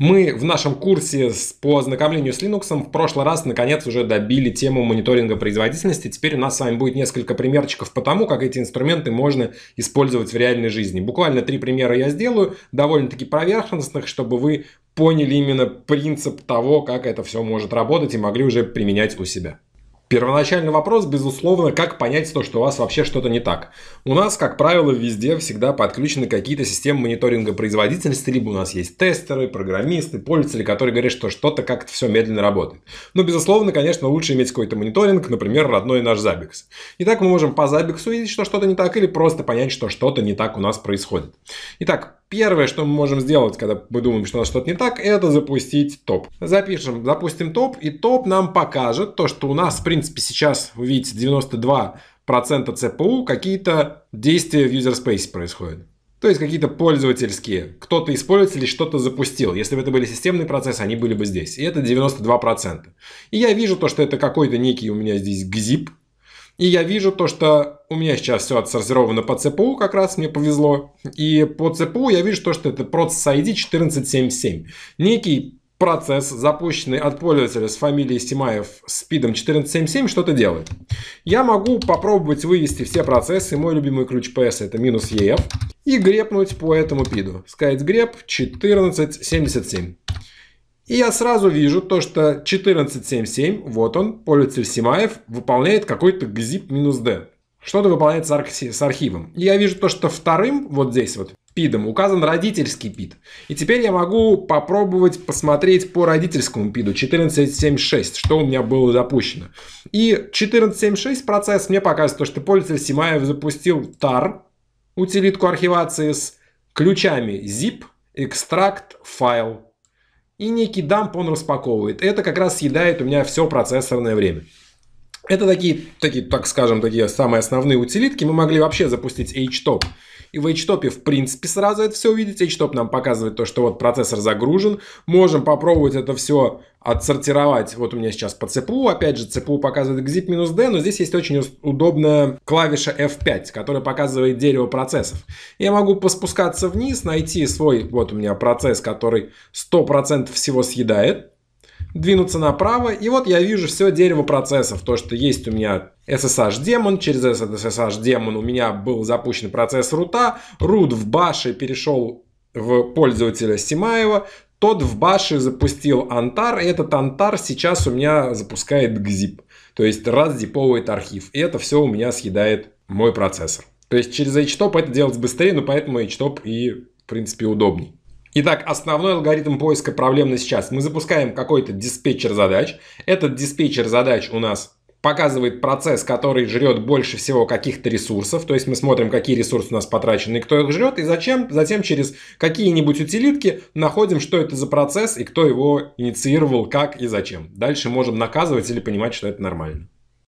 Мы в нашем курсе по ознакомлению с Linux в прошлый раз наконец уже добили тему мониторинга производительности. Теперь у нас с вами будет несколько примерчиков по тому, как эти инструменты можно использовать в реальной жизни. Буквально три примера я сделаю, довольно-таки поверхностных, чтобы вы поняли именно принцип того, как это все может работать и могли уже применять у себя. Первоначальный вопрос, безусловно, как понять то, что у вас вообще что-то не так. У нас, как правило, везде всегда подключены какие-то системы мониторинга производительности, либо у нас есть тестеры, программисты, пользователи, которые говорят, что что-то как-то все медленно работает. Но, безусловно, конечно, лучше иметь какой-то мониторинг, например, родной наш Zabbix. Итак, мы можем по Zabbix увидеть, что что-то не так, или просто понять, что что-то не так у нас происходит. Итак, Первое, что мы можем сделать, когда мы думаем, что у нас что-то не так, это запустить топ. Запишем, запустим топ, и топ нам покажет то, что у нас, в принципе, сейчас, вы видите, 92% CPU какие-то действия в user space происходят. То есть какие-то пользовательские. Кто-то из пользователей что-то запустил. Если бы это были системные процессы, они были бы здесь. И это 92%. И я вижу то, что это какой-то некий у меня здесь GZIP, и я вижу то, что у меня сейчас все отсортировано по ЦПУ, как раз мне повезло. И по ЦПУ я вижу то, что это процесс ID 1477. Некий процесс, запущенный от пользователя с фамилией Симаев с пидом 1477, что-то делает. Я могу попробовать вывести все процессы, мой любимый ключ PS это минус EF, и грепнуть по этому пиду. Сказать греп 1477. И я сразу вижу то, что 1477, вот он, Полицель Симаев, выполняет какой-то gzip-d. Что-то выполняет с, архи- с архивом. И я вижу то, что вторым, вот здесь вот, пидом указан родительский пид. И теперь я могу попробовать посмотреть по родительскому пиду 1476, что у меня было запущено. И 1476 процесс мне показывает то, что пользователь Симаев запустил tar, утилитку архивации с ключами zip, extract, файл и некий дамп он распаковывает. Это как раз съедает у меня все процессорное время. Это такие, такие, так скажем, такие самые основные утилитки. Мы могли вообще запустить HTOP. И в HTOP, в принципе, сразу это все увидеть. HTOP нам показывает то, что вот процессор загружен. Можем попробовать это все отсортировать. Вот у меня сейчас по ЦПУ, опять же, ЦПУ показывает XZIP минус D, но здесь есть очень удобная клавиша F5, которая показывает дерево процессов. Я могу поспускаться вниз, найти свой, вот у меня процесс, который 100% всего съедает, двинуться направо, и вот я вижу все дерево процессов, то, что есть у меня SSH демон, через SSH демон у меня был запущен процесс рута, рут в баше перешел в пользователя Симаева, тот в баше запустил антар, и этот антар сейчас у меня запускает гзип. То есть раззиповывает архив. И это все у меня съедает мой процессор. То есть через HTOP это делать быстрее, но поэтому HTOP и, в принципе, удобней. Итак, основной алгоритм поиска проблемный сейчас. Мы запускаем какой-то диспетчер задач. Этот диспетчер задач у нас показывает процесс, который жрет больше всего каких-то ресурсов, то есть мы смотрим, какие ресурсы у нас потрачены и кто их жрет, и зачем, затем через какие-нибудь утилитки находим, что это за процесс и кто его инициировал, как и зачем. Дальше можем наказывать или понимать, что это нормально.